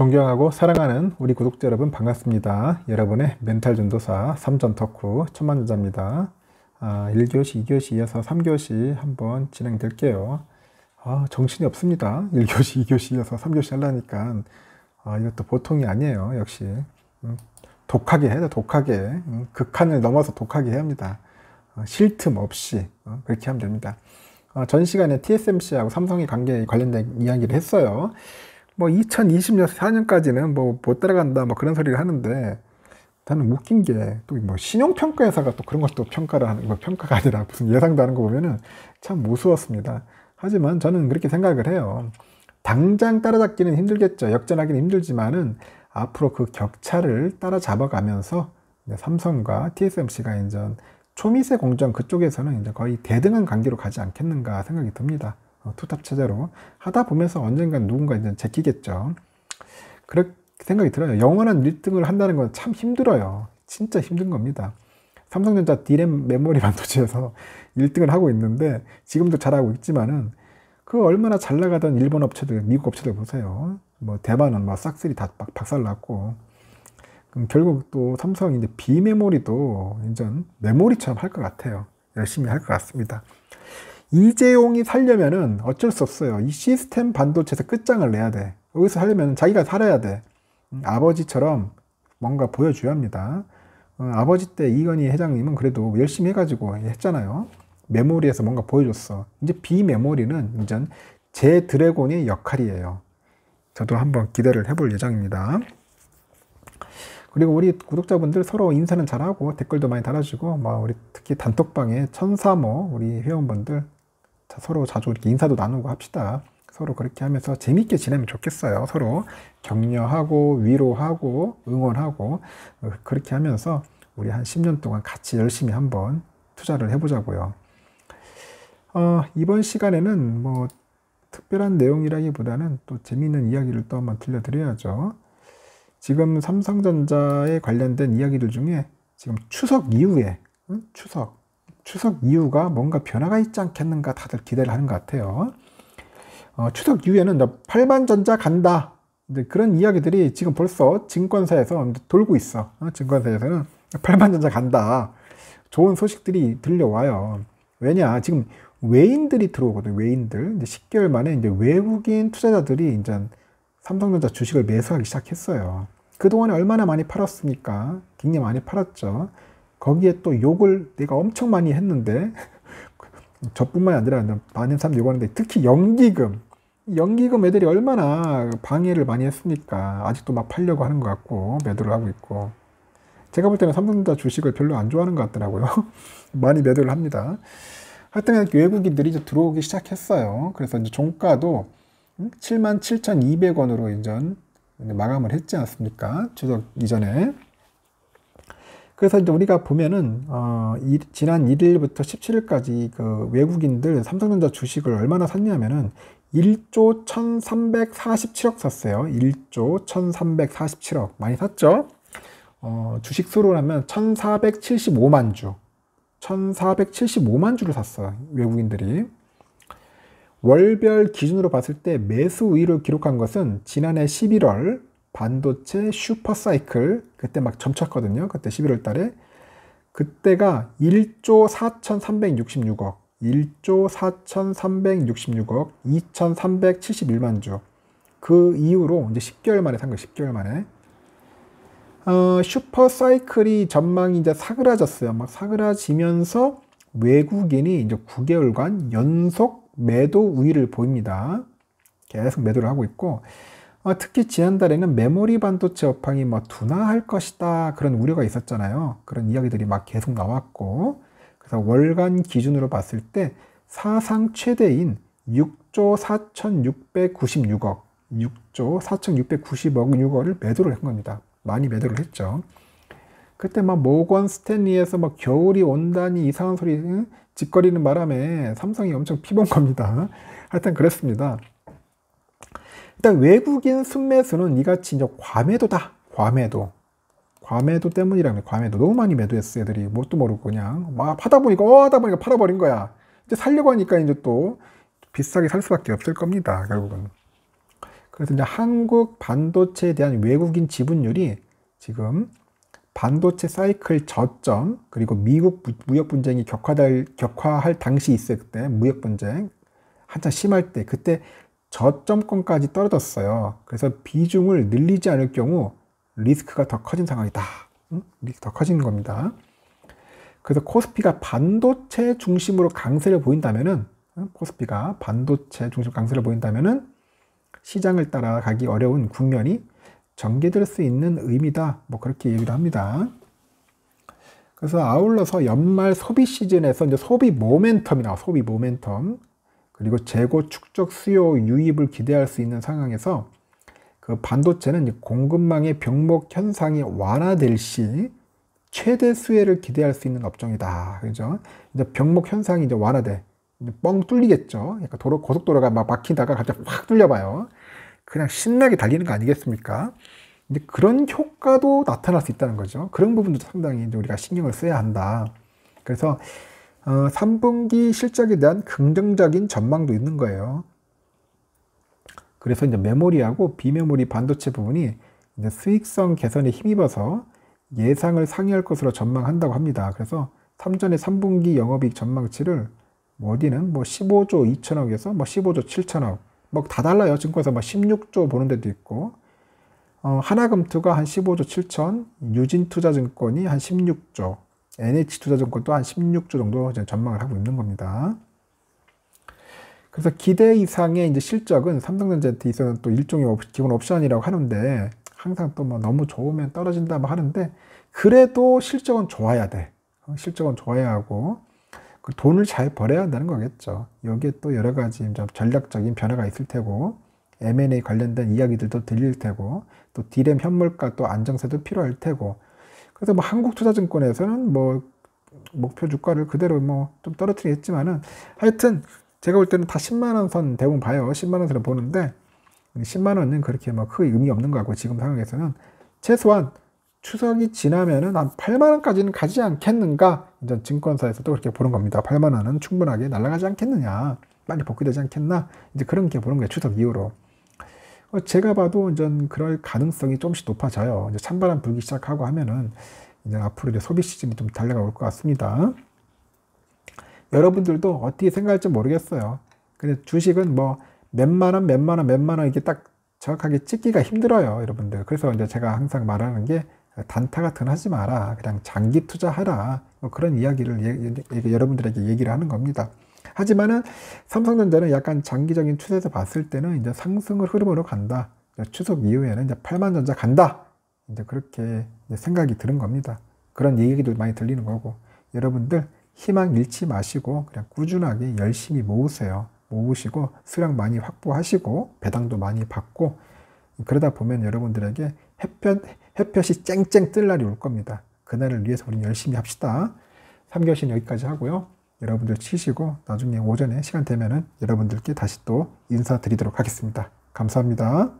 존경하고 사랑하는 우리 구독자 여러분 반갑습니다. 여러분의 멘탈 전도사 3전 덕후 천만주자입니다. 아, 1교시, 2교시 이어서 3교시 한번 진행될게요. 아, 정신이 없습니다. 1교시, 2교시 이어서 3교시 하려니까 아, 이것도 보통이 아니에요. 역시 음, 독하게 해야 돼, 독하게. 음, 극한을 넘어서 독하게 해야 합니다. 어, 쉴틈 없이 어, 그렇게 하면 됩니다. 어, 전 시간에 TSMC하고 삼성의 관계에 관련된 이야기를 했어요. 뭐 2024년까지는 0년뭐못 따라간다 뭐 그런 소리를 하는데 나는 웃긴 게 또 뭐 신용평가회사가 또 그런 것도 평가를 하는 거 뭐 평가가 아니라 무슨 예상도 하는 거 보면은 참무서웠습니다 하지만 저는 그렇게 생각을 해요. 당장 따라잡기는 힘들겠죠. 역전하기는 힘들지만은 앞으로 그 격차를 따라잡아가면서 삼성과 TSMC가 이제 초미세 공정 그쪽에서는 이제 거의 대등한 관계로 가지 않겠는가 생각이 듭니다. 어, 투탑 체제로 하다 보면서 언젠간 누군가 이제 제끼겠죠. 그렇게 생각이 들어요. 영원한 1등을 한다는 건 참 힘들어요. 진짜 힘든 겁니다. 삼성전자 디램 메모리 반도체에서 1등을 하고 있는데 지금도 잘하고 있지만은 그 얼마나 잘 나가던 일본 업체들, 미국 업체들 보세요. 뭐 대만은 막 싹쓸이 다 박살났고 그럼 결국 또 삼성 이제 비메모리도 이제 메모리처럼 할 것 같아요. 열심히 할 것 같습니다. 이재용이 살려면은 어쩔 수 없어요. 이 시스템 반도체에서 끝장을 내야 돼. 여기서 살려면 자기가 살아야 돼. 음, 아버지처럼 뭔가 보여줘야 합니다. 어, 아버지 때 이건희 회장님은 그래도 열심히 해가지고 했잖아요. 메모리에서 뭔가 보여줬어. 이제 비메모리는 이제 제 드래곤의 역할이에요. 저도 한번 기대를 해볼 예정입니다. 그리고 우리 구독자분들 서로 인사는 잘하고 댓글도 많이 달아주고 뭐 우리 특히 단톡방에 천사모 우리 회원분들 서로 자주 이렇게 인사도 나누고 합시다. 서로 그렇게 하면서 재밌게 지내면 좋겠어요. 서로 격려하고 위로하고 응원하고 어, 그렇게 하면서 우리 한 10년 동안 같이 열심히 한번 투자를 해보자고요. 어, 이번 시간에는 뭐 특별한 내용이라기보다는 또 재미있는 이야기를 또 한번 들려드려야죠. 지금 삼성전자에 관련된 이야기들 중에 지금 추석 이후에 응? 추석 추석 이후가 뭔가 변화가 있지 않겠는가 다들 기대를 하는 것 같아요. 어, 추석 이후에는 팔반전자 간다. 그런 이야기들이 지금 벌써 증권사에서 돌고 있어. 어, 증권사에서는 팔반전자 간다. 좋은 소식들이 들려와요. 왜냐, 지금 외인들이 들어오거든, 외인들. 이제 10개월 만에 이제 외국인 투자자들이 이제 삼성전자 주식을 매수하기 시작했어요. 그동안에 얼마나 많이 팔았습니까? 굉장히 많이 팔았죠. 거기에 또 욕을 내가 엄청 많이 했는데 저뿐만 아니라 많은 사람들이 욕하는데 특히 연기금 연기금 애들이 얼마나 방해를 많이 했습니까 아직도 막 팔려고 하는 것 같고 매도를 하고 있고 제가 볼 때는 삼성전자 주식을 별로 안 좋아하는 것 같더라고요 많이 매도를 합니다 하여튼 외국인들이 이제 들어오기 시작했어요 그래서 이제 종가도 77,200원으로 음, 이전 마감을 했지 않습니까 추석 이전에 그래서 이제 우리가 보면은 어, 이, 지난 1일부터 17일까지 그 외국인들 삼성전자 주식을 얼마나 샀냐면은 1조 1347억 샀어요. 1조 1347억 많이 샀죠? 어, 주식 수로 하면 1475만 주. 1475만 주를 샀어요. 외국인들이. 월별 기준으로 봤을 때매수우위를 기록한 것은 지난해 11월 반도체 슈퍼사이클 그때 막 점쳤거든요. 그때 11월 달에 그때가 1조 4,366억 1조 4,366억 2,371만 주. 그 이후로 이제 10개월 만에 산 거예요. 10개월 만에. 어, 슈퍼 사이클이 전망이 이제 사그라졌어요. 막 사그라지면서 외국인이 이제 9개월간 연속 매도 우위를 보입니다. 계속 매도를 하고 있고 어, 특히 지난달에는 메모리 반도체 업황이 뭐 둔화할 것이다 그런 우려가 있었잖아요. 그런 이야기들이 막 계속 나왔고 그래서 월간 기준으로 봤을 때 사상 최대인 6조 4,696억 6조 4,690억 6월을 매도를 한 겁니다. 많이 매도를 했죠. 그때 막 모건 스탠리에서 막 겨울이 온다니 이상한 소리 응? 짓거리는 바람에 삼성이 엄청 피본 겁니다. 하여튼 그랬습니다. 일단 외국인 순매수는 이같이 이제 과매도다. 과매도. 과매도 때문이라네. 과매도. 너무 많이 매도했어. 애들이. 뭣도 모르고 그냥. 막 하다 보니까, 어, 하다 보니까 팔아버린 거야. 이제 살려고 하니까 이제 또 비싸게 살 수밖에 없을 겁니다. 결국은. 그래서 이제 한국 반도체에 대한 외국인 지분율이 지금 반도체 사이클 저점 그리고 미국 무역 분쟁이 격화될 격화할 당시 있을 때 무역 분쟁 한참 심할 때 그때 저점권까지 떨어졌어요. 그래서 비중을 늘리지 않을 경우 리스크가 더 커진 상황이다. 응? 리스크 더 커지는 겁니다. 그래서 코스피가 반도체 중심으로 강세를 보인다면은 코스피가 반도체 중심 으로 강세를 보인다면 시장을 따라가기 어려운 국면이 전개될 수 있는 의미다. 뭐 그렇게 얘기도 합니다. 그래서 아울러서 연말 소비 시즌에서 이제 소비 모멘텀이 나 소비 모멘텀 그리고 재고 축적 수요 유입을 기대할 수 있는 상황에서 그 반도체는 공급망의 병목 현상이 완화될 시 최대 수혜를 기대할 수 있는 업종이다. 그죠? 이제 병목 현상이 이제 완화돼. 이제 뻥 뚫리겠죠. 그러니까 도로, 고속도로가 막 막히다가 갑자기 확 뚫려봐요. 그냥 신나게 달리는 거 아니겠습니까? 이제 그런 효과도 나타날 수 있다는 거죠. 그런 부분도 상당히 우리가 신경을 써야 한다. 그래서 어, 3분기 실적에 대한 긍정적인 전망도 있는 거예요. 그래서 이제 메모리하고 비메모리 반도체 부분이 이제 수익성 개선에 힘입어서 예상을 상회할 것으로 전망한다고 합니다. 그래서 삼전의 3분기 영업이익 전망치를 뭐 어디는 뭐 15조 2천억에서 뭐 15조 7천억 뭐 다 달라요. 증권에서 16조 뭐 보는 데도 있고 어, 하나금투가 한 15조 7천, 유진투자증권이 한 16조, NH투자증권 또한 16조 정도 전망을 하고 있는 겁니다. 그래서 기대 이상의 이제 실적은 삼성전자한테 있어서 또 일종의 기본 옵션이라고 하는데 항상 또 뭐 너무 좋으면 떨어진다 뭐 하는데 그래도 실적은 좋아야 돼. 어, 실적은 좋아야 하고 그 돈을 잘 벌어야 한다는 거겠죠. 여기에 또 여러 가지 전략적인 변화가 있을 테고 M&A 관련된 이야기들도 들릴 테고 또 디램 현물가 또 안정세도 필요할 테고 그래서 뭐 한국투자증권에서는 뭐 목표 주가를 그대로 뭐 좀 떨어뜨리겠지만은 하여튼 제가 볼 때는 다 10만원 선 대부분 봐요. 10만원 선을 보는데 10만원은 그렇게 막 뭐 크게 의미 없는 거 같고 지금 상황에서는 최소한 추석이 지나면은 한 8만원까지는 가지 않겠는가 이전 증권사에서도 그렇게 보는 겁니다. 8만원은 충분하게 날아가지 않겠느냐 빨리 복귀되지 않겠나 이제 그런 게 보는 거예요. 추석 이후로. 어, 제가 봐도 이제 그럴 가능성이 조금씩 높아져요. 이제 찬바람 불기 시작하고 하면은 이제 앞으로 이제 소비 시즌이 좀 달려올 것 같습니다. 여러분들도 어떻게 생각할지 모르겠어요. 근데 주식은 뭐 몇만 원, 몇만 원, 몇만 원 이게 딱 정확하게 찍기가 힘들어요, 여러분들. 그래서 이제 제가 항상 말하는 게 단타 같은 하지 마라. 그냥 장기 투자하라. 뭐 그런 이야기를 예, 예, 예 여러분들에게 얘기를 하는 겁니다. 하지만은 삼성전자는 약간 장기적인 추세에서 봤을 때는 이제 상승을 흐름으로 간다. 추석 이후에는 이제 8만 전자 간다. 이제 그렇게 이제 생각이 드는 겁니다. 그런 얘기도 많이 들리는 거고 여러분들 희망 잃지 마시고 그냥 꾸준하게 열심히 모으세요. 모으시고 수량 많이 확보하시고 배당도 많이 받고 그러다 보면 여러분들에게 햇볕, 햇볕이 쨍쨍 뜰 날이 올 겁니다. 그날을 위해서 우리 열심히 합시다. 삼교신 여기까지 하고요. 여러분들 치시고 나중에 오전에 시간 되면은 여러분들께 다시 또 인사드리도록 하겠습니다. 감사합니다.